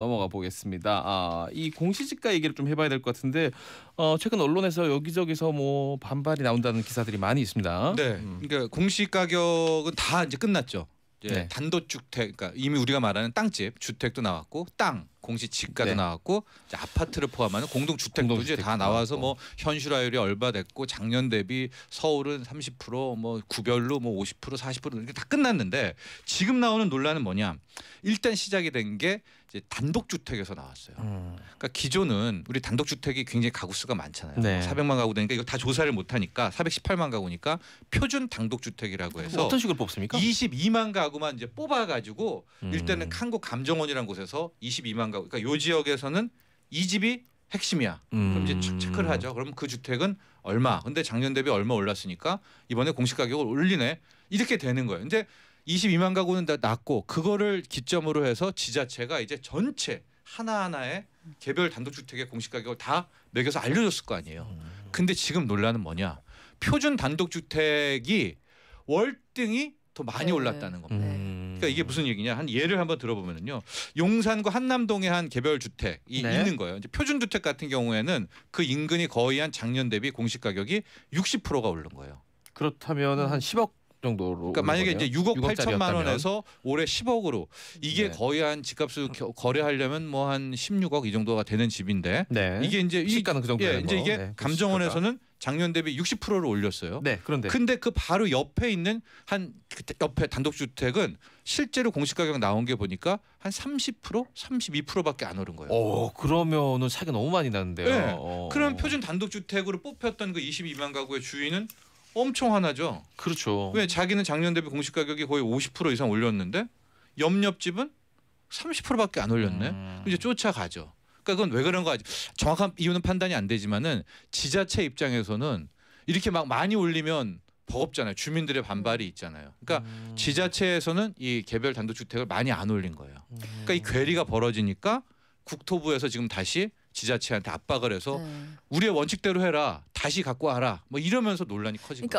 넘어가 보겠습니다. 아, 이 공시지가 얘기를 좀 해봐야 될 것 같은데 어, 최근 언론에서 여기저기서 뭐 반발이 나온다는 기사들이 많이 있습니다. 네, 음. 그러니까 공시 가격은 다 이제 끝났죠. 이제 네. 단독주택, 그러니까 이미 우리가 말하는 땅집, 주택도 나왔고 땅, 공시지가도 네. 나왔고 아파트를 포함하는 공동주택도 이제 다 나와서 뭐 현실화율이 얼마 됐고 작년 대비 서울은 30%뭐 구별로 뭐50% 40% 이렇게 다 끝났는데 지금 나오는 논란은 뭐냐? 일단 시작이 된게 이제 단독주택에서 나왔어요. 음. 그러니까 기존은 우리 단독주택이 굉장히 가구 수가 많잖아요. 네. 400만 가구 되니까 이거 다 조사를 못하니까 418만 가구니까 표준 단독주택이라고 해서 어떤 식으로 뽑습니까? 22만 가구만 이제 뽑아가지고 음. 일단은 한국 감정원이라는 곳에서 22만 가구. 그러니까 요 지역에서는 이 집이 핵심이야. 음. 그럼 이제 음. 체크를 하죠. 그럼 그 주택은 얼마? 근데 작년 대비 얼마 올랐으니까 이번에 공시 가격을 올리네. 이렇게 되는 거예요. 근데 22만 가구는 다 낮고 그거를 기점으로 해서 지자체가 이제 전체 하나하나의 개별 단독주택의 공시 가격을 다 매겨서 알려줬을 거 아니에요. 음. 근데 지금 논란은 뭐냐? 표준 단독주택이 월등히 더 많이 네. 올랐다는 겁니다. 음. 그러니까 이게 무슨 얘기냐? 한 예를 한번 들어보면요. 용산과 한남동에 한 개별 주택이 네. 있는 거예요. 이제 표준 주택 같은 경우에는 그 인근이 거의 한 작년 대비 공시 가격이 60%가 오른 거예요. 그렇다면 음. 한 10억 정도로 그러니까 만약에 거네요? 이제 6억 8천만 원에서 올해 10억으로 이게 네. 거의 한 집값을 거래하려면 뭐 한 16억 이 정도가 되는 집인데 네. 이게 이제 시가는 그 정도 예, 이제 뭐. 이게 네, 그 감정원에서는 작년 대비 60%를 올렸어요. 네, 그런데 근데 그 바로 옆에 있는 한 옆에 단독주택은 실제로 공시가격 나온 게 보니까 한 30%, 32%밖에 안 오른 거예요. 어, 그러면은 차이가 너무 많이 나는데요. 네. 어. 그럼 표준 단독주택으로 뽑혔던 그 22만 가구의 주인은 엄청 화나죠. 그렇죠. 왜 자기는 작년 대비 공시 가격이 거의 50% 이상 올렸는데 옆옆 집은 30%밖에 안 올렸네. 음. 이제 쫓아가죠. 그러니까 그건 왜 그런 거 아직 정확한 이유는 판단이 안 되지만은 지자체 입장에서는 이렇게 막 많이 올리면 버겁잖아요. 주민들의 반발이 있잖아요. 그러니까 음. 지자체에서는 이 개별 단독주택을 많이 안 올린 거예요. 음. 그러니까 이 괴리가 벌어지니까 국토부에서 지금 다시 지자체한테 압박을 해서 네. 우리의 원칙대로 해라 다시 갖고 와라 뭐 이러면서 논란이 커진 그러니까